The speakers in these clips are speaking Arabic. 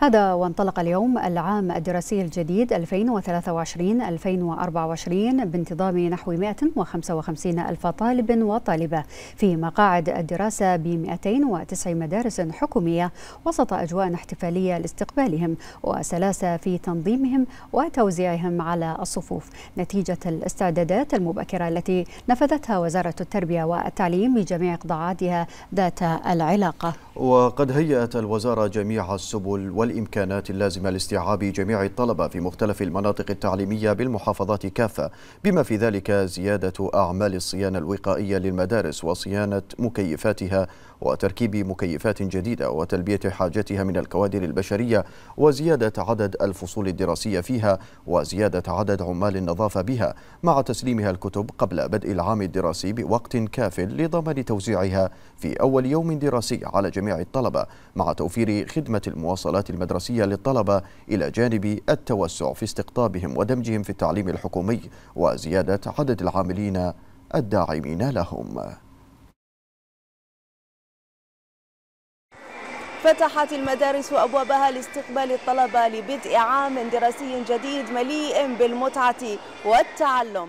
هذا وانطلق اليوم العام الدراسي الجديد 2023-2024 بانتظام نحو 155 ألف طالب وطالبة في مقاعد الدراسة ب 209 مدارس حكومية وسط أجواء احتفالية لاستقبالهم وسلاسة في تنظيمهم وتوزيعهم على الصفوف نتيجة الاستعدادات المبكرة التي نفذتها وزارة التربية والتعليم بجميع قطاعاتها ذات العلاقة وقد هيأت الوزارة جميع السبل والإمكانات اللازمة لاستيعاب جميع الطلبة في مختلف المناطق التعليمية بالمحافظات كافة بما في ذلك زيادة أعمال الصيانة الوقائية للمدارس وصيانة مكيفاتها وتركيب مكيفات جديدة وتلبية حاجتها من الكوادر البشرية وزيادة عدد الفصول الدراسية فيها وزيادة عدد عمال النظافة بها مع تسليمها الكتب قبل بدء العام الدراسي بوقت كاف لضمان توزيعها في أول يوم دراسي على جميع الطلبة مع توفير خدمة المواصلات المدرسية للطلبة إلى جانب التوسع في استقطابهم ودمجهم في التعليم الحكومي وزيادة عدد العاملين الداعمين لهم فتحت المدارس أبوابها لاستقبال الطلبة لبدء عام دراسي جديد مليء بالمتعة والتعلم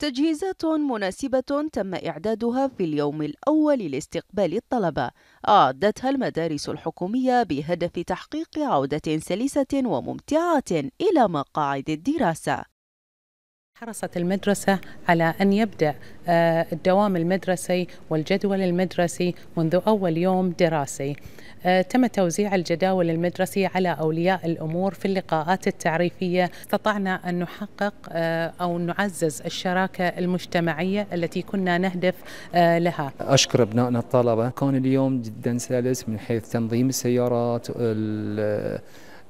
تجهيزات مناسبة تم إعدادها في اليوم الأول لاستقبال الطلبة أعدتها المدارس الحكومية بهدف تحقيق عودة سلسة وممتعة إلى مقاعد الدراسة حرصت المدرسة على أن يبدأ آه، الدوام المدرسي والجدول المدرسي منذ أول يوم دراسي آه، تم توزيع الجداول المدرسية على أولياء الأمور في اللقاءات التعريفية استطعنا أن نحقق آه، أو نعزز الشراكة المجتمعية التي كنا نهدف لها أشكر أبنائنا الطلبة كان اليوم جدا سلس من حيث تنظيم السيارات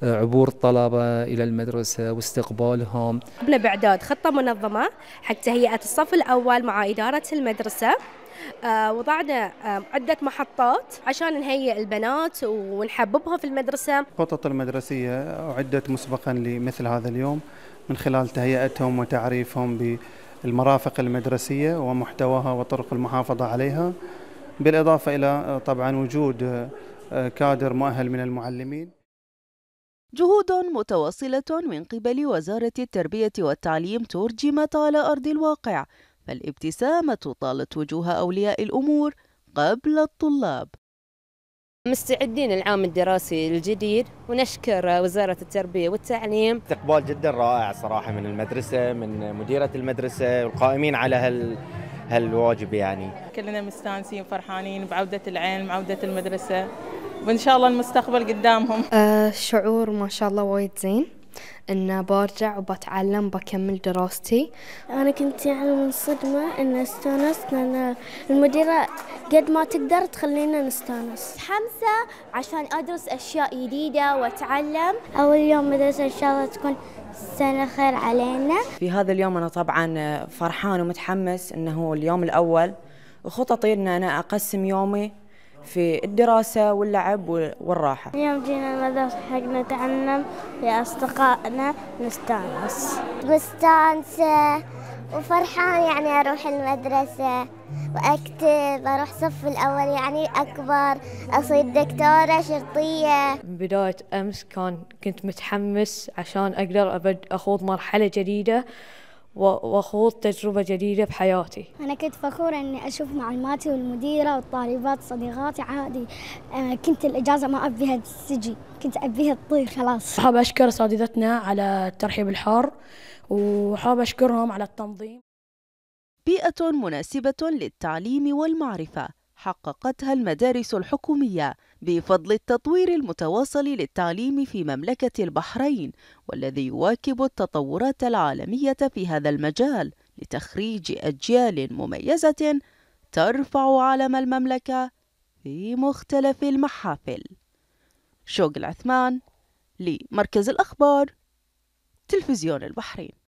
عبور الطلبة إلى المدرسة واستقبالهم قمنا بإعداد خطة منظمة حق تهيئة الصف الأول مع إدارة المدرسة آه، وضعنا آه، عدة محطات عشان نهيئ البنات ونحببها في المدرسة الخطط المدرسية أعدت مسبقا لمثل هذا اليوم من خلال تهيئتهم وتعريفهم بالمرافق المدرسية ومحتواها وطرق المحافظة عليها بالإضافة إلى طبعا وجود آه، كادر مؤهل من المعلمين جهود متواصلة من قبل وزارة التربية والتعليم ترجمت على أرض الواقع، فالابتسامة طالت وجوه أولياء الأمور قبل الطلاب. مستعدين العام الدراسي الجديد ونشكر وزارة التربية والتعليم استقبال جدا رائع صراحة من المدرسة من مديرة المدرسة والقائمين على هال هالواجب يعني كلنا مستانسين فرحانين بعودة العلم عودة المدرسة وإن شاء الله المستقبل قدامهم آه شعور ما شاء الله وايد زين أن برجع وبتعلم بكمل دراستي أنا كنت يعني منصدمة أن استانست لأن المديرة قد ما تقدر تخلينا نستانس حمسة عشان أدرس أشياء جديدة وأتعلم أول يوم مدرسة إن شاء الله تكون سنة خير علينا في هذا اليوم أنا طبعا فرحان ومتحمس أنه اليوم الأول وخططي أن أنا أقسم يومي في الدراسة واللعب والراحة يوم جينا المدرسة حق نتعلم أصدقائنا نستانس مستانسة وفرحان يعني أروح المدرسة وأكتب أروح صف الأول يعني أكبر أصير دكتورة شرطية بداية أمس كان كنت متحمس عشان أقدر أبد أخوض مرحلة جديدة وخوض تجربة جديدة بحياتي أنا كنت فخورة أني أشوف معلماتي والمديرة والطالبات صديقاتي عادي آه كنت الإجازة ما أبيها تسجي كنت أبيها تطير خلاص حاب أشكر أساتذتنا على الترحيب الحار وحاب أشكرهم على التنظيم بيئة مناسبة للتعليم والمعرفة حققتها المدارس الحكومية بفضل التطوير المتواصل للتعليم في مملكة البحرين والذي يواكب التطورات العالمية في هذا المجال لتخريج أجيال مميزة ترفع علم المملكة في مختلف المحافل شوق العثمان لمركز الأخبار تلفزيون البحرين